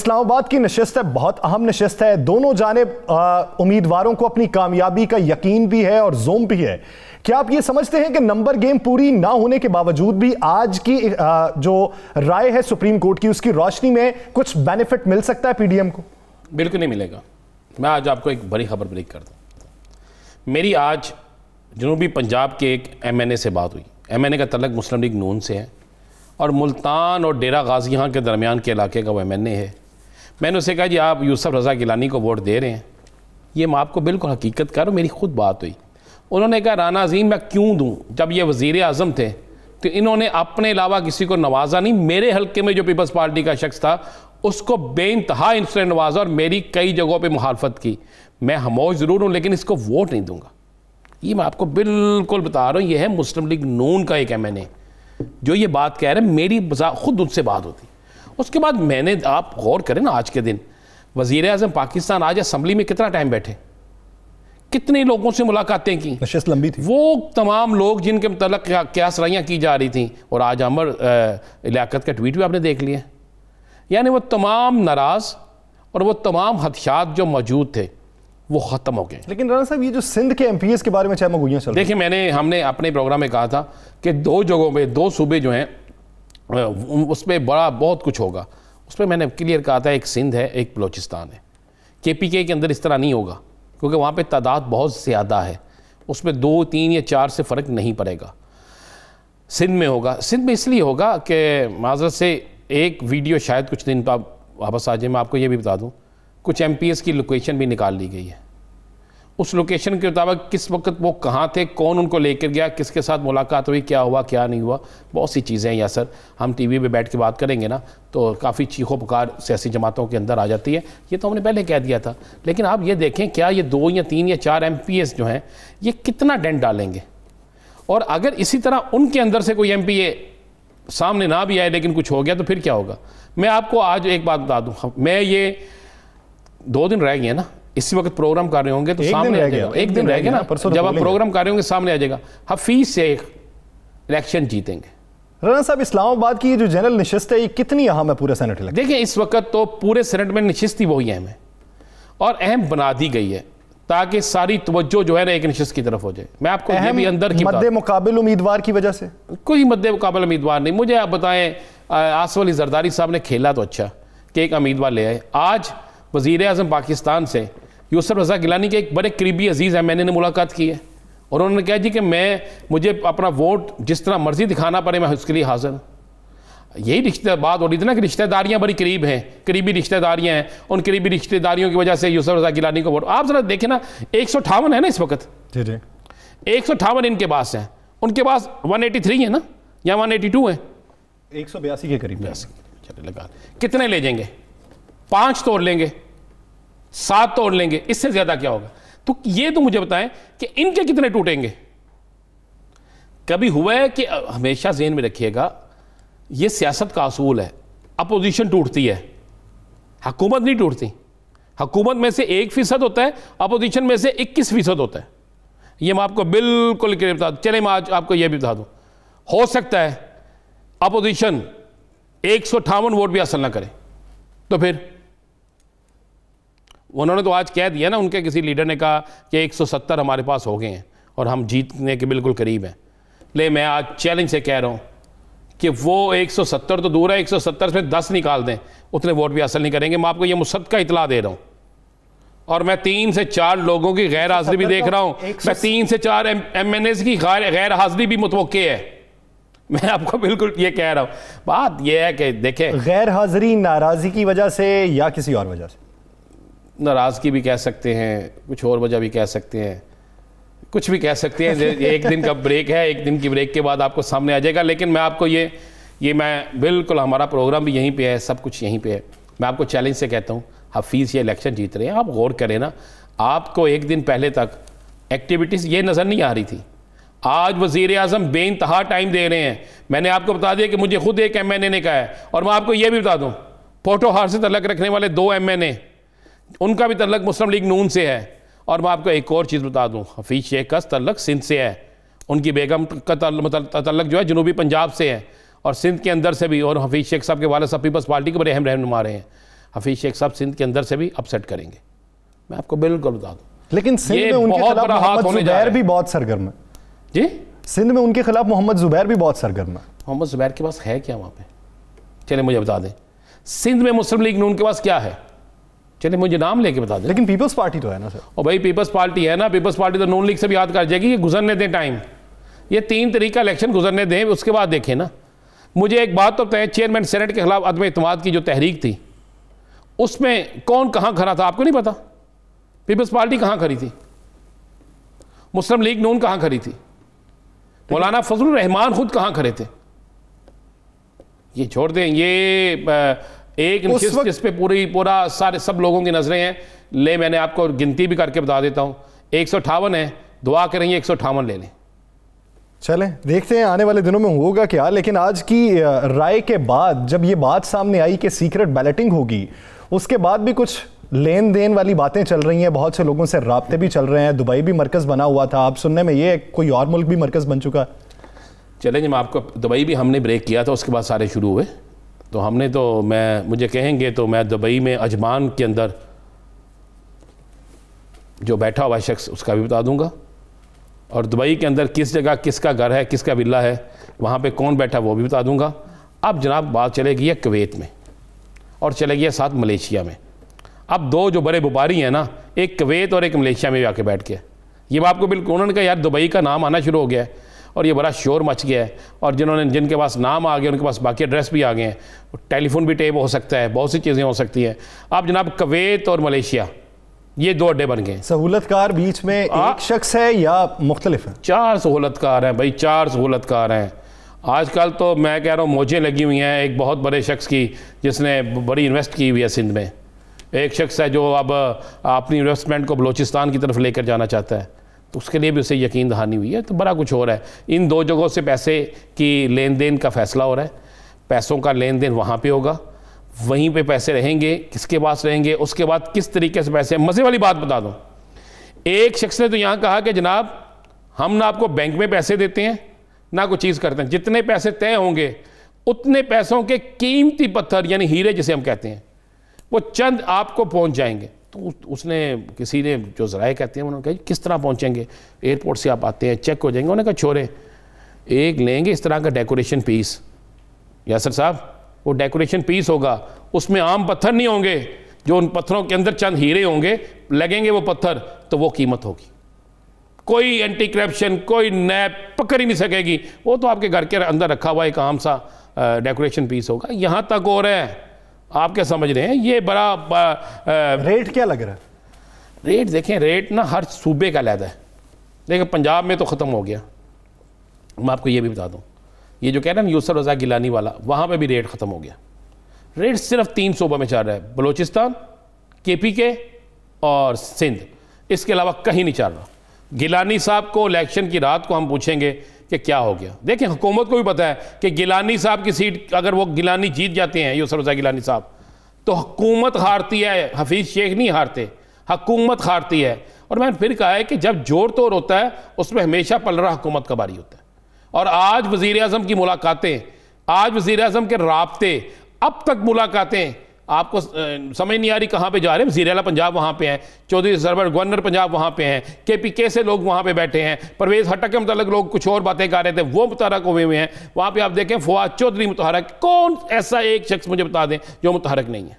इस्लामाबाद की नशस्त है बहुत अहम नशस्त है दोनों जानब उम्मीदवारों को अपनी कामयाबी का यकीन भी है और जोम भी है क्या आप ये समझते हैं कि नंबर गेम पूरी ना होने के बावजूद भी आज की आ, जो राय है सुप्रीम कोर्ट की उसकी रोशनी में कुछ बेनिफिट मिल सकता है पीडीएम को बिल्कुल नहीं मिलेगा मैं आज आपको एक बड़ी खबर ब्रेक कर दूँ मेरी आज जनूबी पंजाब के एक एम से बात हुई एम का तलक मुस्लिम लीग नून से है और मुल्तान और डेरा गाजी यहाँ के दरमियान के इलाके का वो एम है मैंने उसे कहा जी आप यूसुफ रज़ा गिलानी को वोट दे रहे हैं ये मैं आपको बिल्कुल हकीकत कर रहा हूँ मेरी खुद बात हुई उन्होंने कहा राना अजीम मैं क्यों दूँ जब ये वज़ी अजम थे तो इन्होंने अपने अलावा किसी को नवाजा नहीं मेरे हल्के में जो पीपल्स पार्टी का शख्स था उसको बे इंतहा इंस्टेंट नवाजा और मेरी कई जगहों पर मुहालफत की मैं हमोश ज़रूर हूँ लेकिन इसको वोट नहीं दूंगा ये मैं आपको बिल्कुल बता रहा हूँ यह है मुस्लिम लीग नून का एक एम एन ए जो ये बात कह रहे हैं मेरी खुद उनसे बात होती उसके बाद मैंने आप गौर करें ना आज के दिन वजीर अजम पाकिस्तान आज असम्बली में कितना टाइम बैठे कितने लोगों से मुलाकातें की नशस्त लंबी थी वो तमाम लोग जिनके मतलब क्या सराइयाँ की जा रही थी और आज अमर इलाकत का ट्वीट भी आपने देख लिया यानी वो तमाम नाराज़ और वो तमाम हथियार जो मौजूद थे वो ख़त्म हो गए लेकिन राना साहब ये जो सिंध के एम के बारे में चाहे मैं देखिए मैंने हमने अपने प्रोग्राम में कहा था कि दो जगहों पर दो सूबे जो हैं उस पर बड़ा बहुत कुछ होगा उस पर मैंने क्लियर कहा था एक सिंध है एक बलोचिस्तान है के पी के के अंदर इस तरह नहीं होगा क्योंकि वहाँ पर तादाद बहुत ज़्यादा है उसमें दो तीन या चार से फ़र्क नहीं पड़ेगा सिंध में होगा सिंध में इसलिए होगा कि माजरत से एक वीडियो शायद कुछ दिन का वापस आ जाए मैं आपको ये भी बता दूँ कुछ एम की लोकेशन भी निकाल ली गई है उस लोकेशन के मुताबिक किस वक्त वो कहाँ थे कौन उनको लेकर गया किसके साथ मुलाकात हुई क्या हुआ क्या नहीं हुआ बहुत सी चीज़ें हैं या सर हम टीवी पे बैठ के बात करेंगे ना तो काफ़ी चीखों पुकार सियासी जमातों के अंदर आ जाती है ये तो हमने पहले कह दिया था लेकिन आप ये देखें क्या ये दो या तीन या चार एम जो हैं ये कितना डेंट डालेंगे और अगर इसी तरह उनके अंदर से कोई एम सामने ना भी आए लेकिन कुछ हो गया तो फिर क्या होगा मैं आपको आज एक बात बता दूँ मैं ये दो दिन रह गए ना इसी वक्त प्रोग्राम कर रहे होंगे तो सामने आ जाएगा एक दिन रह गया ना परसों जब आप प्रोग्राम कर रहे होंगे सामने आ जाएगा हफीज शेख इलेक्शन जीतेंगे राना साहब इस्लामाबाद की जो जनरल नशस्त है ये कितनी अहम है पूरे सेनेट इलेक्शन देखिए इस वक्त तो पूरे सेनेट में नशस्त ही वही अहम है और अहम बना दी गई है ताकि सारी तवज्जो जो है ना एक नशस्त की तरफ हो जाए मैं आपको ये भी अंदर की मद्दे मुकाबल उम्मीदवार की वजह से कोई मद्दे मुकाबल उम्मीदवार नहीं मुझे आप बताएं आसफ अली जरदारी साहब ने खेला तो अच्छा कि एक उम्मीदवार ले आए आज वजीर अजम पाकिस्तान से यूसर रजा गिलानी के एक बड़े करीबी अजीज़ है मैंने मुलाकात की है और उन्होंने कहा जी कि मैं मुझे अपना वोट जिस तरह मर्ज़ी दिखाना पड़े मैं उसके लिए हाज़िर हूँ यही रिश्ते बात और इतना कि रिश्तेदारियाँ बड़ी करीब हैं करीबी रिश्तेदारियाँ हैं उन करीबी रिश्तेदारियों की वजह से यूसफ रजा गिलानी को वोट आप ज़रा देखें ना एक सौ अठावन है ना इस वक्त एक सौ अठावन इनके पास हैं उनके पास वन एटी थ्री है ना या वन एटी टू है एक सौ बयासी के करीब बयासी लगा कितने ले जाएंगे पाँच तोड़ लेंगे सात तोड़ लेंगे इससे ज्यादा क्या होगा तो ये तो मुझे बताएं कि इनके कितने टूटेंगे कभी हुआ है कि हमेशा जेन में रखिएगा ये सियासत का असूल है अपोजिशन टूटती है हकूमत नहीं टूटती हकूमत में से एक फ़ीसद होता है अपोजिशन में से इक्कीस फ़ीसद होता है ये मैं आपको बिल्कुल क्लियर बता दूँ चले मैं आज आपको यह भी बता दूं हो सकता है अपोजिशन एक वोट भी हासिल ना करे तो फिर उन्होंने तो आज कह दिया ना उनके किसी लीडर ने कहा कि 170 हमारे पास हो गए हैं और हम जीतने के बिल्कुल करीब हैं ले मैं आज चैलेंज से कह रहा हूँ कि वो 170 तो दूर है 170 में 10 निकाल दें उतने वोट भी हासिल नहीं करेंगे मैं आपको ये मुसद का इतला दे रहा हूँ और मैं तीन से चार लोगों की गैर हाजिरी भी देख रहा हूँ तो मैं तीन से चार एम एन एज की गैर हाजिरी भी मुतव है मैं आपको बिल्कुल ये कह रहा हूँ बात यह है कि देखें गैर हाजिरी नाराज़गी की वजह से या किसी और वजह से नाराज़गी भी कह सकते हैं कुछ और वजह भी कह सकते हैं कुछ भी कह सकते हैं एक दिन का ब्रेक है एक दिन की ब्रेक के बाद आपको सामने आ जाएगा लेकिन मैं आपको ये ये मैं बिल्कुल हमारा प्रोग्राम भी यहीं पे है सब कुछ यहीं पे है मैं आपको चैलेंज से कहता हूँ हफीज़ ये इलेक्शन जीत रहे हैं आप गौर करें ना आपको एक दिन पहले तक एक्टिविटीज़ ये नज़र नहीं आ रही थी आज वज़ी अजम बे टाइम दे रहे हैं मैंने आपको बता दिया कि मुझे खुद एक एम एन ए ने कहा है और मैं आपको ये भी बता दूँ हार से तलक रखने वाले दो एम एन ए उनका भी तल्लक मुस्लिम लीग नून से है और मैं आपको एक और चीज़ बता दूँ हफीज़ शेख का तल्लक सिंध से है उनकी बेगम का मतलब तल्लक जो है जनूबी पंजाब से है और सिंध के अंदर से भी और हफीज़ शेख साहब के वाले साहब पीपल्स पार्टी के बड़े अहम रहनुमा रहे हैं हफीज़ शेख साहब सिंध के अंदर से भी अपसेट करेंगे मैं आपको बिल्कुल बता दूँ लेकिन सिंध में उनके बहुत बड़ा हाथ होने जा भी बहुत सरगर्म है जी सिंध में उनके खिलाफ मोहम्मद जुबैर भी बहुत सरगर्म है मोहम्मद जुबैर के पास है क्या वहाँ पे चले मुझे बता दें सिंध में मुस्लिम लीग नून के पास क्या है चले मुझे नाम लेके बता दें लेकिन पीपल्स पार्टी तो है ना सर और भाई पीपल्स पार्टी है ना पीपल्स पार्टी तो नून लीग से भी याद कर जाएगी ये गुजरने दें टाइम ये तीन तरीका इलेक्शन गुजरने दें उसके बाद देखें ना मुझे एक बात तो बताएं चेयरमैन सेनेट के खिलाफ अदम इतमाद की जो तहरीक थी उसमें कौन कहाँ खड़ा था आपको नहीं पता पीपल्स पार्टी कहाँ खड़ी थी मुस्लिम लीग नून कहाँ खड़ी थी मौलाना फजल रहमान खुद कहाँ खड़े थे ये छोड़ दें ये एक जिस पे पूरी पूरा सारे सब लोगों की नज़रें हैं ले मैंने आपको गिनती भी करके बता देता हूं एक सौ अठावन है दुआ करेंगे एक सौ अठावन ले लें चले देखते हैं आने वाले दिनों में होगा क्या लेकिन आज की राय के बाद जब ये बात सामने आई कि सीक्रेट बैलेटिंग होगी उसके बाद भी कुछ लेन देन वाली बातें चल रही हैं बहुत से लोगों से रबते भी चल रहे हैं दुबई भी मरकज़ बना हुआ था आप सुनने में ये कोई और मुल्क भी मरकज़ बन चुका है चले जब आपको दुबई भी हमने ब्रेक किया था उसके बाद सारे शुरू हुए तो हमने तो मैं मुझे कहेंगे तो मैं दुबई में अजमान के अंदर जो बैठा हुआ शख्स उसका भी बता दूंगा और दुबई के अंदर किस जगह किसका घर है किसका बिल्ला है वहाँ पे कौन बैठा वो भी बता दूंगा अब जनाब बात चले गई है कुवैत में और चले गई है साथ मलेशिया में अब दो जो बड़े व्यापारी हैं ना एक कुवैत और एक मलेशिया में भी आके बैठ गया ये बात आपको बिल्कुल उन्होंने कहा यार दुबई का नाम आना शुरू हो गया है और ये बड़ा शोर मच गया है और जिन्होंने जिनके पास नाम आ गए उनके पास बाकी एड्रेस भी आ गए हैं टेलीफोन भी टेप हो सकता है बहुत सी चीज़ें हो सकती हैं आप जनाब कवेत और मलेशिया ये दो अड्डे बन गए सहूलतकार बीच में एक शख्स है या मुख्तलिफ है चार सहूलतकार हैं भाई चार सहूलतकार हैं आजकल तो मैं कह रहा हूँ मोजें लगी हुई हैं एक बहुत बड़े शख्स की जिसने बड़ी इन्वेस्ट की हुई है सिंध में एक शख्स है जो अब अपनी इन्वेस्टमेंट को बलूचिस्तान की तरफ लेकर जाना चाहता है तो उसके लिए भी उसे यकीन दहानी हुई है तो बड़ा कुछ हो रहा है इन दो जगहों से पैसे की लेन देन का फैसला हो रहा है पैसों का लेन देन वहाँ पर होगा वहीं पर पैसे रहेंगे किसके पास रहेंगे उसके बाद किस तरीके से पैसे मज़े वाली बात बता दूँ एक शख्स ने तो यहाँ कहा कि जनाब हम ना आपको बैंक में पैसे देते हैं ना कोई चीज़ करते हैं जितने पैसे तय होंगे उतने पैसों के कीमती पत्थर यानी हीरे जिसे हम कहते हैं वो चंद आपको पहुँच जाएंगे तो उसने किसी ने जो जराए कहते हैं उन्होंने कहा किस तरह पहुँचेंगे एयरपोर्ट से आप आते हैं चेक हो जाएंगे उन्होंने कहा छोरे एक लेंगे इस तरह का डेकोरेशन पीस यासर साहब वो डेकोरेशन पीस होगा उसमें आम पत्थर नहीं होंगे जो उन पत्थरों के अंदर चंद हीरे होंगे लगेंगे वो पत्थर तो वो कीमत होगी कोई एंटी करप्शन कोई नैप पकड़ ही नहीं सकेगी वो तो आपके घर के अंदर रखा हुआ एक आम सा डेकोरेशन पीस होगा यहाँ तक हो रहा है आप क्या समझ रहे हैं ये बड़ा आ, आ, रेट क्या लग रहा है रेट देखें रेट ना हर सूबे का लहदा है देखिए पंजाब में तो ख़त्म हो गया मैं आपको ये भी बता दूँ ये जो कह रहे हैं ना यूसर रज़ा गिलानी वाला वहाँ पर भी रेट ख़त्म हो गया रेट सिर्फ तीन सूबों में चल रहा है बलोचिस्तान के पी के और सिंध इसके अलावा कहीं नहीं चल रहा गिलानी साहब को इलेक्शन की रात को हम पूछेंगे कि क्या हो गया देखें हुकूमत को भी पता है कि गिलानी साहब की सीट अगर वो गिलानी जीत जाते हैं यूसर रजा गिलानी साहब तो हुकूमत हारती है हफीज़ शेख नहीं हारते हकूमत हारती है और मैंने फिर कहा है कि जब जोर तोड़ होता है उसमें हमेशा पलरा हुकूमत का बारी होता है और आज वजीर अजम की मुलाकातें आज वजीर अजम के रबते अब तक मुलाकातें आपको समझ नहीं आ रही कहाँ पे जा रहे हैं जीरेला पंजाब वहाँ पे हैं चौधरी सरवर गवर्नर पंजाब वहाँ पे हैं के पी के से लोग वहाँ पे बैठे हैं परवेज हटक के मतलब लोग कुछ और बातें कर रहे थे वो मुतहरक हुए हुए हैं वहाँ पे आप देखें फवाद चौधरी मुतहरक कौन ऐसा एक शख्स मुझे बता दें जो मुतहरक नहीं है